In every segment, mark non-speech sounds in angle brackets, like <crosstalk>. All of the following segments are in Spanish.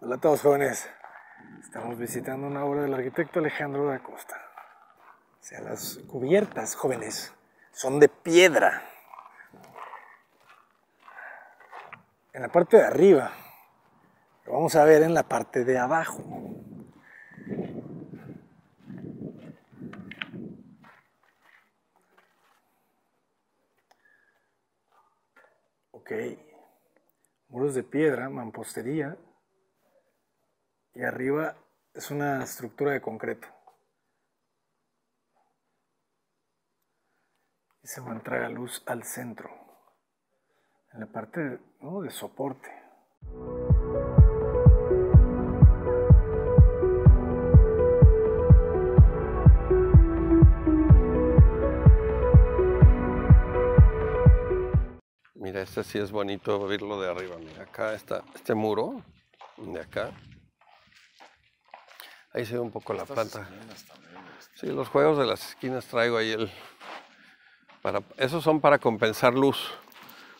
Hola a todos jóvenes, estamos visitando una obra del arquitecto Alejandro da Costa. O sea, las cubiertas jóvenes son de piedra. En la parte de arriba, lo vamos a ver en la parte de abajo. Ok, muros de piedra, mampostería, y arriba es una estructura de concreto. Y se va a entrar a luz al centro, en la parte de soporte. Mira, este sí es bonito verlo de arriba. Mira, acá está este muro, de acá, Ahí se ve un poco la planta. Este. Sí, los juegos de las esquinas traigo ahí el... Para, esos son para compensar luz,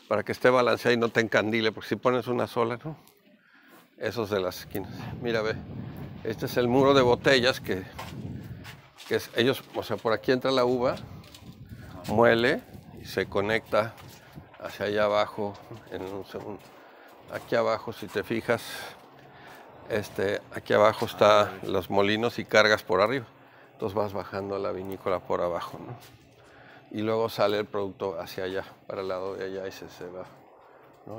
para que esté balanceado y no te encandile, porque si pones una sola, ¿no? Esos de las esquinas. Mira, ve, este es el muro de botellas que, que ellos, o sea, por aquí entra la uva, muele y se conecta hacia allá abajo en un segundo. Aquí abajo, si te fijas, este, aquí abajo está ah, los molinos y cargas por arriba. Entonces vas bajando la vinícola por abajo, Y luego sale el producto hacia allá, para el lado de allá y se, se va,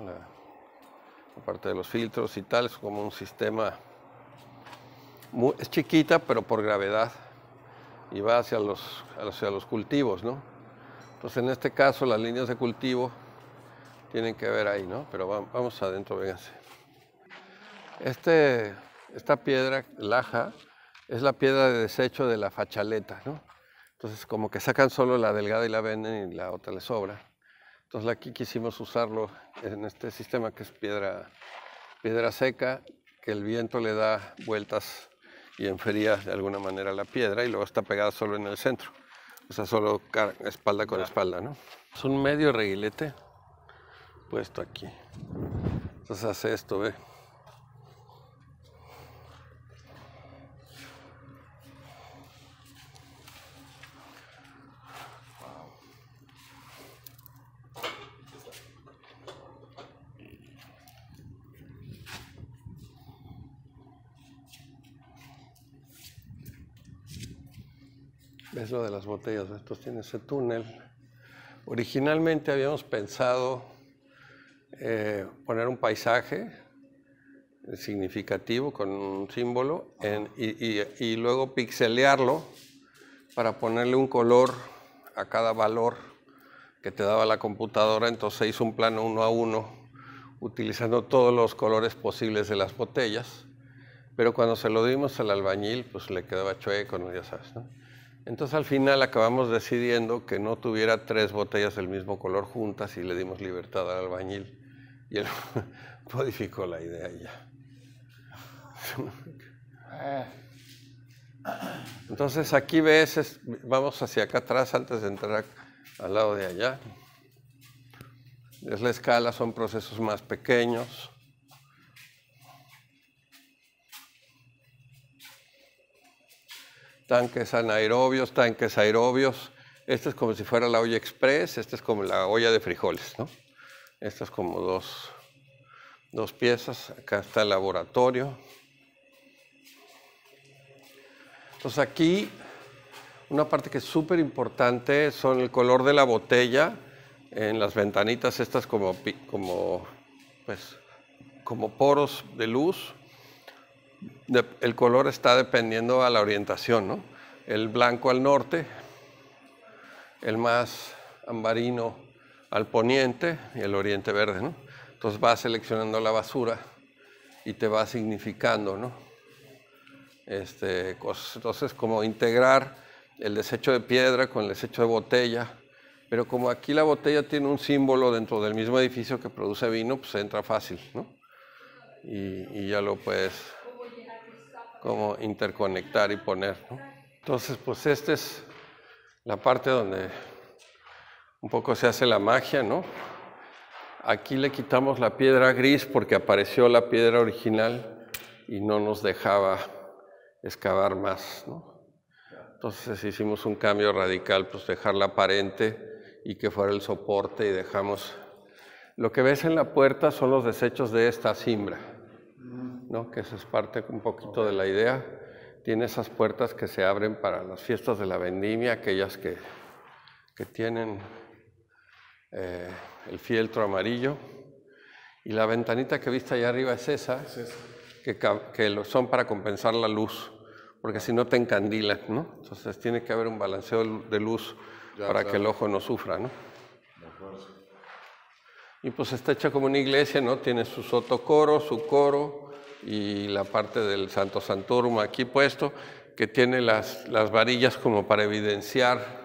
La, parte de los filtros y tal, es como un sistema, es chiquita pero por gravedad y va hacia los, hacia los cultivos, Entonces en este caso las líneas de cultivo tienen que ver ahí, ¿no? Pero vamos, adentro, véganse. Este, esta piedra, laja, es la piedra de desecho de la fachaleta, ¿no? Entonces, como que sacan solo la delgada y la venden y la otra les sobra. Entonces, aquí quisimos usarlo en este sistema que es piedra, piedra seca, que el viento le da vueltas y enfería de alguna manera la piedra y luego está pegada solo en el centro. O sea, solo espalda con espalda, ¿no? Es un medio reguilete puesto aquí. Entonces hace esto, ve. Es lo de las botellas, estos tiene ese túnel. Originalmente habíamos pensado eh, poner un paisaje significativo con un símbolo y, y luego pixelearlo para ponerle un color a cada valor que te daba la computadora. Entonces se hizo un plano uno a uno utilizando todos los colores posibles de las botellas. Pero cuando se lo dimos al albañil, pues le quedaba chueco, ya sabes. ¿no? Entonces al final acabamos decidiendo que no tuviera tres botellas del mismo color juntas y le dimos libertad al albañil. Y él <laughs> modificó la idea ya. Entonces aquí ves, vamos hacia acá atrás antes de entrar al lado de allá. Es la escala, son procesos más pequeños. tanques anaerobios, tanques aerobios. Esto es como si fuera la olla express, esta es como la olla de frijoles, ¿no? Estas es como dos, piezas. Acá está el laboratorio. Entonces aquí una parte que es súper importante son el color de la botella en las ventanitas estas como, como, pues, como poros de luz el color está dependiendo a la orientación, ¿no? El blanco al norte, el más ambarino al poniente y el oriente verde, ¿no? Entonces vas seleccionando la basura y te va significando, ¿no? Este, entonces, como integrar el desecho de piedra con el desecho de botella, pero como aquí la botella tiene un símbolo dentro del mismo edificio que produce vino, pues entra fácil, ¿no? y ya lo puedes Cómo interconectar y poner. Entonces, pues esta es la parte donde un poco se hace la magia, ¿no? Aquí le quitamos la piedra gris porque apareció la piedra original y no nos dejaba excavar más, ¿no? Entonces hicimos un cambio radical, pues dejarla aparente y que fuera el soporte y dejamos... Lo que ves en la puerta son los desechos de esta simbra que eso es parte un poquito de la idea. Tiene esas puertas que se abren para las fiestas de la vendimia, aquellas que, que tienen eh, el fieltro amarillo. Y la ventanita que viste allá arriba es esa, Que, que, son para compensar la luz, porque si no te encandila ¿no? Entonces tiene que haber un balanceo de luz para que el ojo no sufra, ¿no? Y pues está hecha como una iglesia, ¿no? Tiene su sotocoro, su coro, y la parte del Santo Santorum aquí puesto, que tiene las, varillas como para evidenciar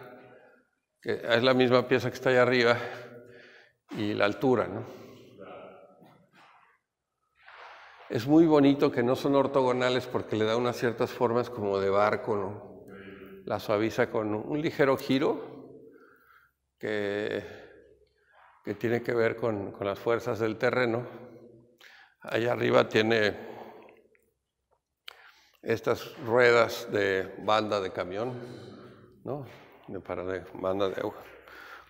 que es la misma pieza que está allá arriba y la altura, ¿no? Es muy bonito que no son ortogonales porque le da unas ciertas formas como de barco, La suaviza con un ligero giro que, tiene que ver con las fuerzas del terreno Allá arriba tiene estas ruedas de banda de camión, ¿no? De para de banda de agua.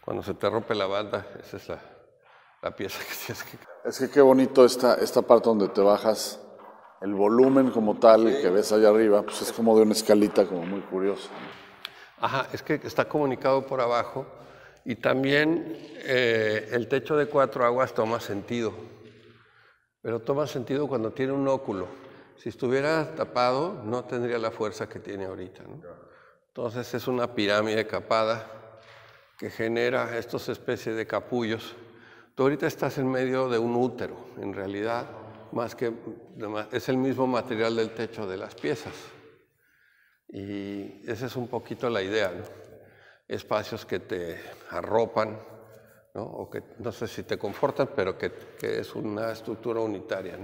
Cuando se te rompe la banda, esa es la, la pieza que tienes que... Es que qué bonito esta, esta parte donde te bajas, el volumen como tal que ves allá arriba, pues es como de una escalita como muy curioso. Ajá, es que está comunicado por abajo y también eh, el techo de cuatro aguas toma sentido pero toma sentido cuando tiene un óculo. Si estuviera tapado, no tendría la fuerza que tiene ahorita. ¿no? Entonces es una pirámide capada que genera estas especies de capullos. Tú ahorita estás en medio de un útero, en realidad, más que es el mismo material del techo de las piezas. Y esa es un poquito la idea, Espacios que te arropan, ¿no? o que no sé si te confortan, pero que, es una estructura unitaria.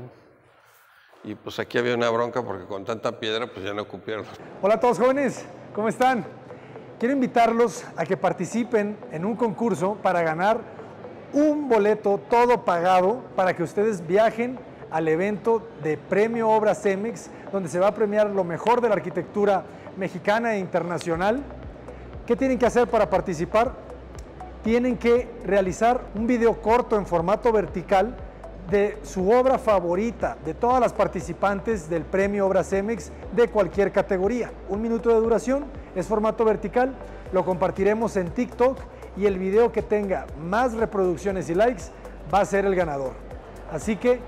Y pues aquí había una bronca porque con tanta piedra pues ya no cupieron. Hola a todos jóvenes, ¿cómo están? Quiero invitarlos a que participen en un concurso para ganar un boleto todo pagado para que ustedes viajen al evento de Premio Obras Cemex, donde se va a premiar lo mejor de la arquitectura mexicana e internacional. ¿Qué tienen que hacer para participar? tienen que realizar un video corto en formato vertical de su obra favorita de todas las participantes del premio Obras Emex de cualquier categoría. Un minuto de duración, es formato vertical, lo compartiremos en TikTok y el video que tenga más reproducciones y likes va a ser el ganador. Así que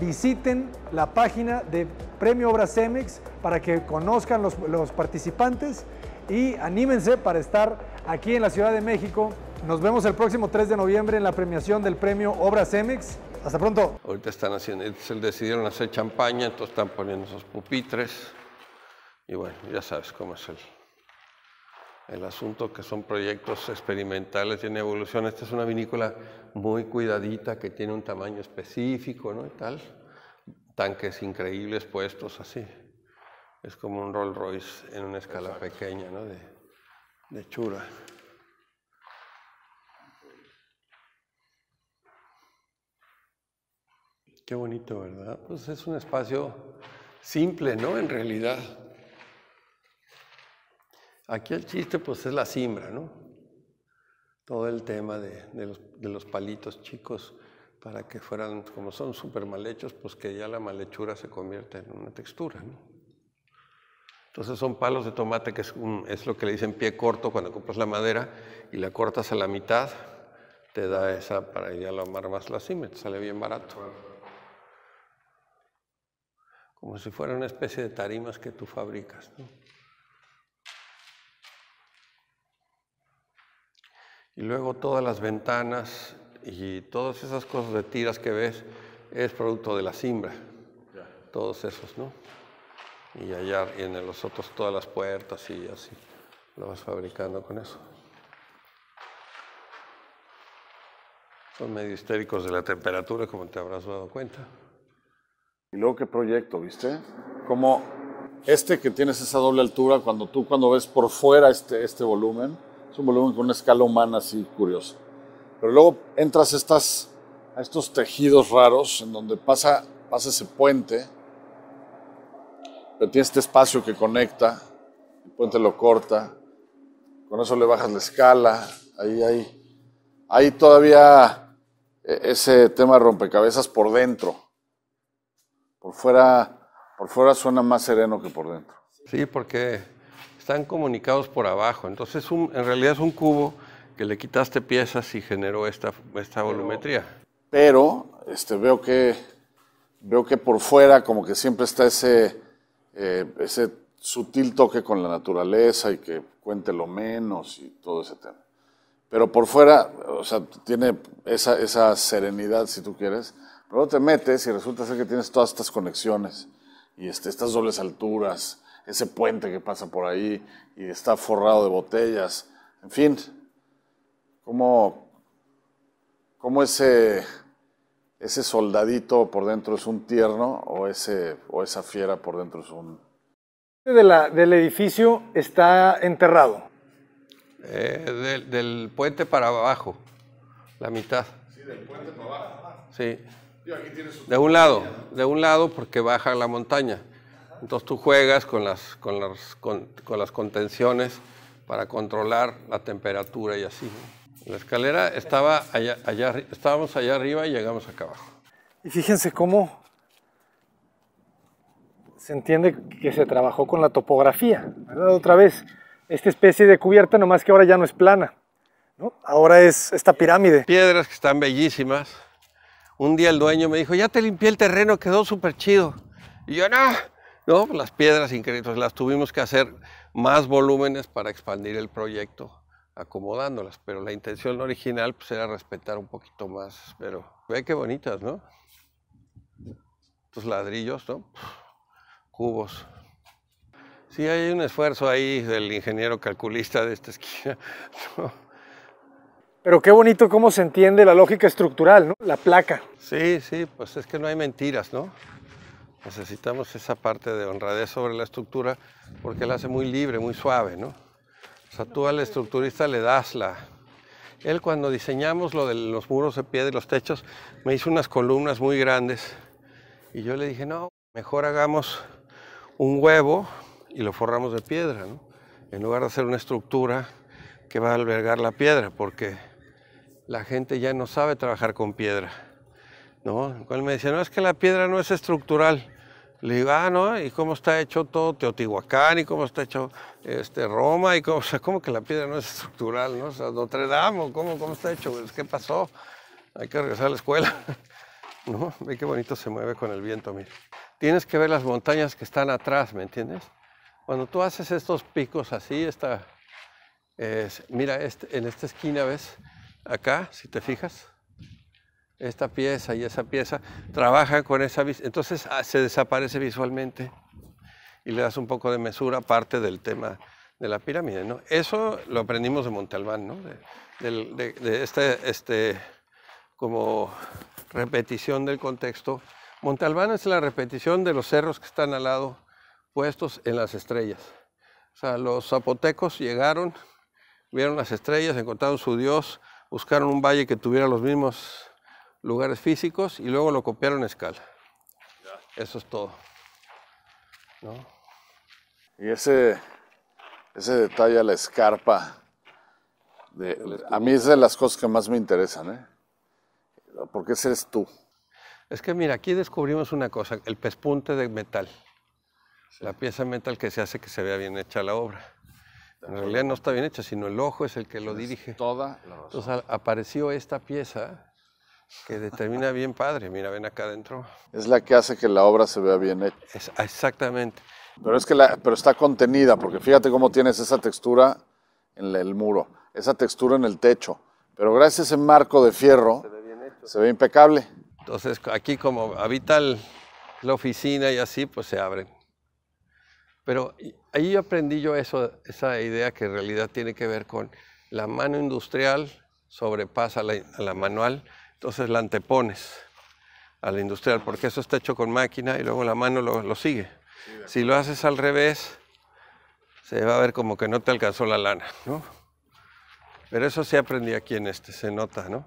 visiten la página de Premio Obras Emex para que conozcan los, los participantes y anímense para estar aquí en la Ciudad de México nos vemos el próximo 3 de noviembre en la premiación del premio Obras Emex. Hasta pronto. Ahorita están haciendo, decidieron hacer champaña, entonces están poniendo esos pupitres. Y bueno, ya sabes cómo es el, el asunto, que son proyectos experimentales, tiene evolución. Esta es una vinícola muy cuidadita, que tiene un tamaño específico, ¿no? Y tal. Tanques increíbles puestos así. Es como un Rolls Royce en una escala pequeña, ¿no? De, de chura. bonito, ¿verdad? Pues es un espacio simple, ¿no? En realidad. Aquí el chiste pues es la simbra, ¿no? Todo el tema de, los, palitos chicos para que fueran, como son súper mal hechos, pues que ya la malhechura se convierte en una textura, ¿no? Entonces son palos de tomate, que es, lo que le dicen pie corto cuando compras la madera y la cortas a la mitad, te da esa para ya lo amar más la cima, te sale bien barato como si fuera una especie de tarimas que tú fabricas. ¿no? Y luego todas las ventanas y todas esas cosas de tiras que ves es producto de la simbra. Todos esos, ¿no? Y allá y en los otros todas las puertas y así. Lo vas fabricando con eso. Son medio histéricos de la temperatura, como te habrás dado cuenta. Y luego qué proyecto, ¿viste? Como este que tienes esa doble altura, cuando tú cuando ves por fuera este, este volumen, es un volumen con una escala humana así curiosa. Pero luego entras estas, a estos tejidos raros en donde pasa, pasa ese puente, pero tiene este espacio que conecta, el puente lo corta, con eso le bajas la escala, ahí ahí, ahí todavía eh, ese tema de rompecabezas por dentro. Por fuera, por fuera suena más sereno que por dentro. Sí, porque están comunicados por abajo. Entonces, en realidad es un cubo que le quitaste piezas y generó esta, volumetría. Pero, este, veo, que, veo que por fuera como que siempre está eh, ese, sutil toque con la naturaleza y que cuente lo menos y todo ese tema. Pero por fuera, o sea, tiene esa serenidad, si tú quieres, Luego te metes y resulta ser que tienes todas estas conexiones y este, estas dobles alturas, ese puente que pasa por ahí y está forrado de botellas. En fin, como, ese, ese soldadito por dentro es un tierno o, ese, o esa fiera por dentro es un... Este de del edificio está enterrado. Eh, del, puente para abajo, la mitad. Sí, del puente para abajo. Sí. De un lado, de un lado porque baja la montaña. Entonces tú juegas con las, con las, contenciones para controlar la temperatura y así. La escalera estaba allá, estábamos allá arriba y llegamos acá abajo. Y fíjense cómo se entiende que se trabajó con la topografía, ¿verdad? Otra vez, esta especie de cubierta, nomás que ahora ya no es plana, Ahora es esta pirámide. Piedras que están bellísimas, un día el dueño me dijo, ya te limpié el terreno, quedó súper chido. Y yo, no, no, pues las piedras increíbles las tuvimos que hacer más volúmenes para expandir el proyecto acomodándolas, pero la intención original pues, era respetar un poquito más, pero ve qué bonitas, ¿no? Estos ladrillos, ¿no? Cubos. Sí, hay un esfuerzo ahí del ingeniero calculista de esta esquina. <laughs> Pero qué bonito cómo se entiende la lógica estructural, ¿no? La placa. Sí, sí, pues es que no hay mentiras, ¿no? Necesitamos esa parte de honradez sobre la estructura porque la hace muy libre, muy suave, ¿no? O sea, tú al estructurista le das la... Él cuando diseñamos lo de los muros de piedra y los techos, me hizo unas columnas muy grandes y yo le dije, no, mejor hagamos un huevo y lo forramos de piedra, ¿no? En lugar de hacer una estructura que va a albergar la piedra, porque la gente ya no sabe trabajar con piedra. ¿no? Cual me dice no, es que la piedra no es estructural. Le digo, ah, no, ¿y cómo está hecho todo Teotihuacán? ¿Y cómo está hecho este, Roma? ¿Y cómo, o ¿cómo que la piedra no es estructural? ¿no? O sea, Notre ¿cómo, ¿cómo está hecho? Pues, ¿Qué pasó? Hay que regresar a la escuela. <laughs> ¿No? Ve qué bonito se mueve con el viento, mira. Tienes que ver las montañas que están atrás, ¿me entiendes? Cuando tú haces estos picos así, esta, mira, este, en esta esquina, ¿ves? acá, si te fijas, esta pieza y esa pieza, trabajan con esa entonces ah, se desaparece visualmente y le das un poco de mesura, parte del tema de la pirámide, ¿no? Eso lo aprendimos de Montalbán, De, de, este, este, como repetición del contexto. Montalbán es la repetición de los cerros que están al lado, puestos en las estrellas. O sea, los zapotecos llegaron, vieron las estrellas, encontraron su dios, buscaron un valle que tuviera los mismos lugares físicos y luego lo copiaron a escala. Eso es todo. Y ese, ese detalle a la escarpa, de, a mí es de las cosas que más me interesan. ¿eh? Porque ese eres tú. Es que mira, aquí descubrimos una cosa, el pespunte de metal, la pieza metal que se hace que se vea bien hecha la obra. En realidad no está bien hecha, sino el ojo es el que lo dirige. Toda la razón. Entonces apareció esta pieza que determina bien padre. Mira, ven acá adentro. Es la que hace que la obra se vea bien hecha. Ah, exactamente. Pero es que la, pero está contenida, porque fíjate cómo tienes esa textura en el muro, esa textura en el techo. Pero gracias a ese marco de fierro se ve, impecable. Entonces aquí como habita la oficina y así, pues se abren. Pero ahí aprendí yo eso, esa idea que en realidad tiene que ver con la mano industrial sobrepasa la, a la manual, entonces la antepones a la industrial, porque eso está hecho con máquina y luego la mano lo, sigue. Si lo haces al revés, se va a ver como que no te alcanzó la lana, ¿no? Pero eso sí aprendí aquí en este, se nota, ¿no?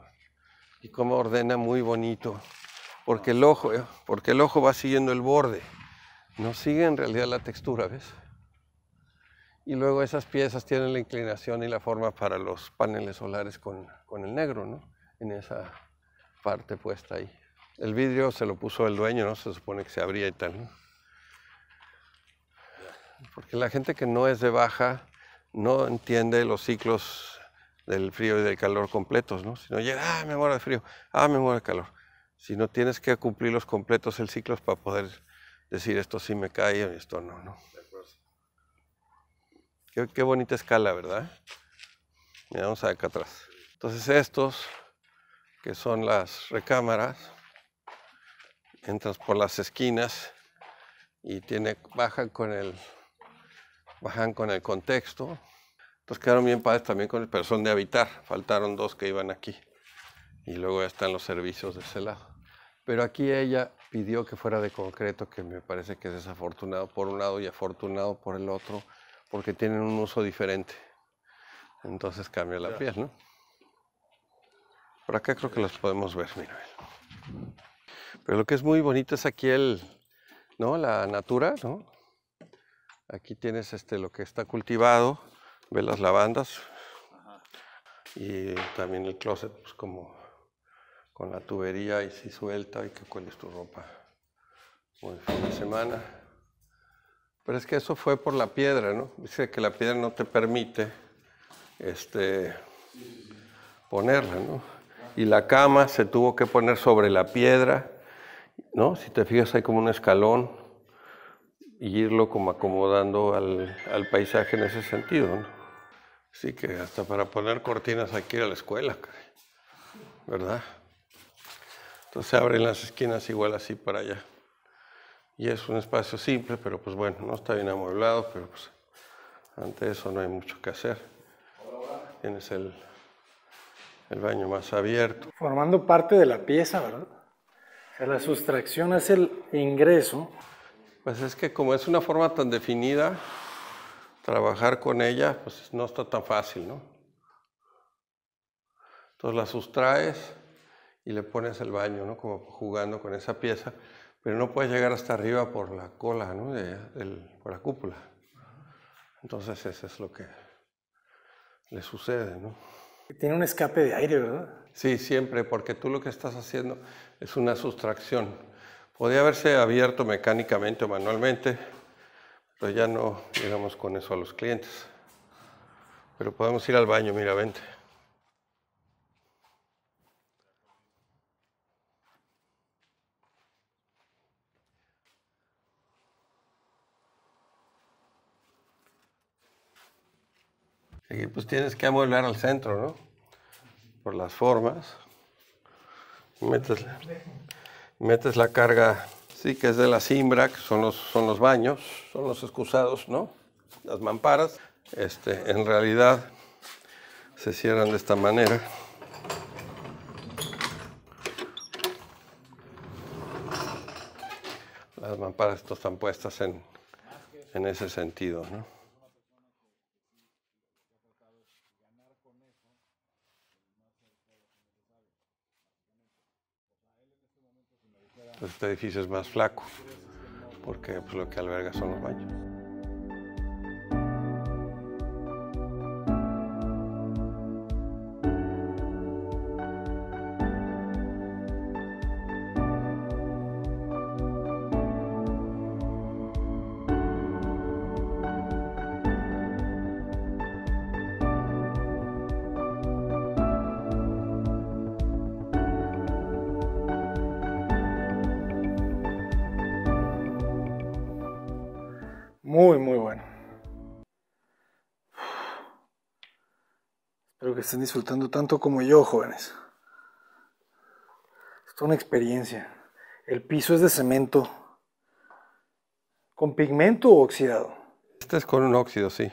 Y cómo ordena muy bonito, porque el ojo, eh, porque el ojo va siguiendo el borde no sigue en realidad la textura, ¿ves? Y luego esas piezas tienen la inclinación y la forma para los paneles solares con, el negro, ¿no? En esa parte puesta ahí. El vidrio se lo puso el dueño, ¿no? Se supone que se abría y tal, ¿no? Porque la gente que no es de baja no entiende los ciclos del frío y del calor completos, ¿no? Si no llega, ah, me muero de frío, ah, me muero de calor. Si no tienes que cumplir los completos, el ciclo para poder decir esto sí me cae y esto no, ¿no? Qué, qué bonita escala, ¿verdad? Mira, vamos acá atrás. Entonces estos, que son las recámaras, entras por las esquinas y tiene, bajan con el, bajan con el contexto. Entonces quedaron bien padres también con el personal de habitar. Faltaron dos que iban aquí. Y luego ya están los servicios de ese lado. Pero aquí ella pidió que fuera de concreto, que me parece que es desafortunado por un lado y afortunado por el otro, porque tienen un uso diferente. Entonces cambia la piel, ¿no? Por acá creo que las podemos ver, mira. Pero lo que es muy bonito es aquí el, ¿no? La natura, ¿no? Aquí tienes este, lo que está cultivado, ve las lavandas y también el closet, pues como con la tubería y si suelta y que cueles tu ropa fin de semana. Pero es que eso fue por la piedra, ¿no? Dice que la piedra no te permite este, ponerla, ¿no? Y la cama se tuvo que poner sobre la piedra, ¿no? Si te fijas hay como un escalón y irlo como acomodando al, al paisaje en ese sentido, ¿no? Así que hasta para poner cortinas aquí que a la escuela, ¿verdad? Entonces se abren las esquinas igual así para allá. Y es un espacio simple, pero pues bueno, no está bien amueblado, pero pues ante eso no hay mucho que hacer. Tienes el, baño más abierto. Formando parte de la pieza, ¿verdad? la sustracción es el ingreso. Pues es que como es una forma tan definida, trabajar con ella pues no está tan fácil, ¿no? Entonces la sustraes y le pones el baño, ¿no? Como jugando con esa pieza, pero no puedes llegar hasta arriba por la cola, ¿no? por la cúpula. Entonces eso es lo que le sucede, ¿no? Tiene un escape de aire, ¿verdad? Sí, siempre, porque tú lo que estás haciendo es una sustracción. Podría haberse abierto mecánicamente o manualmente, pero ya no llegamos con eso a los clientes. Pero podemos ir al baño, mira, vente. Aquí pues tienes que amueblar al centro, ¿no? Por las formas. Metes, metes la carga, sí, que es de la cimbra, que son los, son los baños, son los excusados, ¿no? Las mamparas. Este, en realidad se cierran de esta manera. Las mamparas están puestas en ese sentido, ¿no? este edificio es más flaco porque pues, lo que alberga son los baños. Espero que estén disfrutando tanto como yo, jóvenes. Esto es una experiencia. El piso es de cemento. ¿Con pigmento o oxidado? Este es con un óxido, sí.